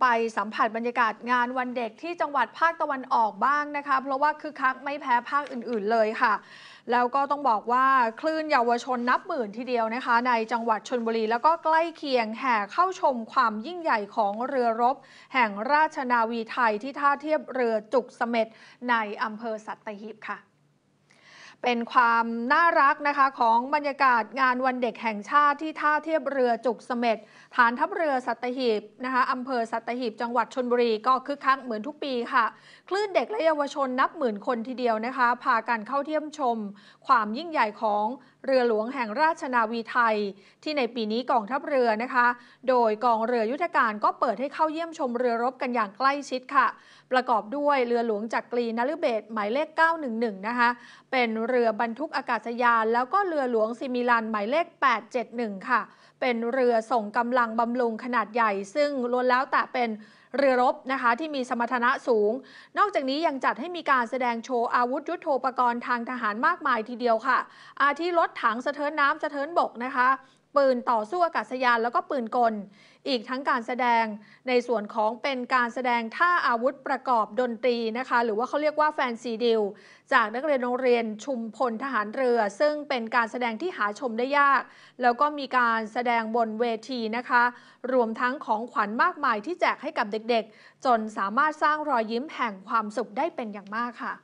ไปสัมผัสบรรยากาศงานวันเด็กที่จังหวัดภาคตะวันออกบ้างนะคะเพราะว่าคึกคักไม่แพ้ภาคอื่นๆเลยค่ะ แล้วก็ต้องบอกว่าคลื่นเยาวชนนับหมื่นทีเดียวนะคะ ในจังหวัดชนบุรีแล้วก็ใกล้เคียงแห่เข้าชมความยิ่งใหญ่ของเรือรบ แห่งราชนาวีไทยที่ท่าเทียบเรือจุกเสม็ดในอำเภอสัตหีบค่ะเป็นความน่ารักนะคะของบรรยากาศงานวันเด็กแห่งชาติที่ท่าเทียบเรือจุกเสม็ดฐานทัพเรือสัตหีบนะคะอำเภอสัตหีบจังหวัดชนบุรีก็คึกคักเหมือนทุกปีค่ะ คลื่นเด็กและเยาวชนนับหมื่นคนทีเดียวนะคะ พากันเข้าเที่ยมชมความยิ่งใหญ่ของเรือหลวงแห่งราชนาวีไทยที่ในปีนี้กองทัพเรือนะคะ โดยกองเรือยุทธการก็เปิดให้เข้าเยี่ยมชมเรือรบกันอย่างใกล้ชิดค่ะ ประกอบด้วยเรือหลวงจักรีนฤเบศหมายเลข 911 นะคะเป็นเรือบรรทุกอากาศยาน แล้วก็เรือหลวงซิมิลันหมายเลข 871 ค่ะเป็นเรือส่งกำลังบำรุงขนาดใหญ่ซึ่งล้วนแล้วแต่เป็นเรือรบนะคะที่มีสมรรถนะสูง นอกจากนี้ยังจัดให้มีการแสดงโชว์ อาวุธยุโทโธปกรณ์ทางทหารมากมายทีเดียวค่ะ อาทิรถถังสะเทินน้ำสะเทินบกนะคะปืนต่อสู้อากาศยานแล้วก็ปืนกล อีกทั้งการแสดงในส่วนของเป็นการแสดงท่าอาวุธประกอบดนตรีนะคะ หรือว่าเขาเรียกว่าแฟนซีดิวจากนักเรียนโรงเรียนชุมพลทหารเรือ ซึ่งเป็นการแสดงที่หาชมได้ยาก แล้วก็มีการแสดงบนเวทีนะคะ รวมทั้งของขวัญมากมายที่แจกให้กับเด็กๆ จนสามารถสร้างรอยยิ้มแห่งความสุขได้เป็นอย่างมากค่ะ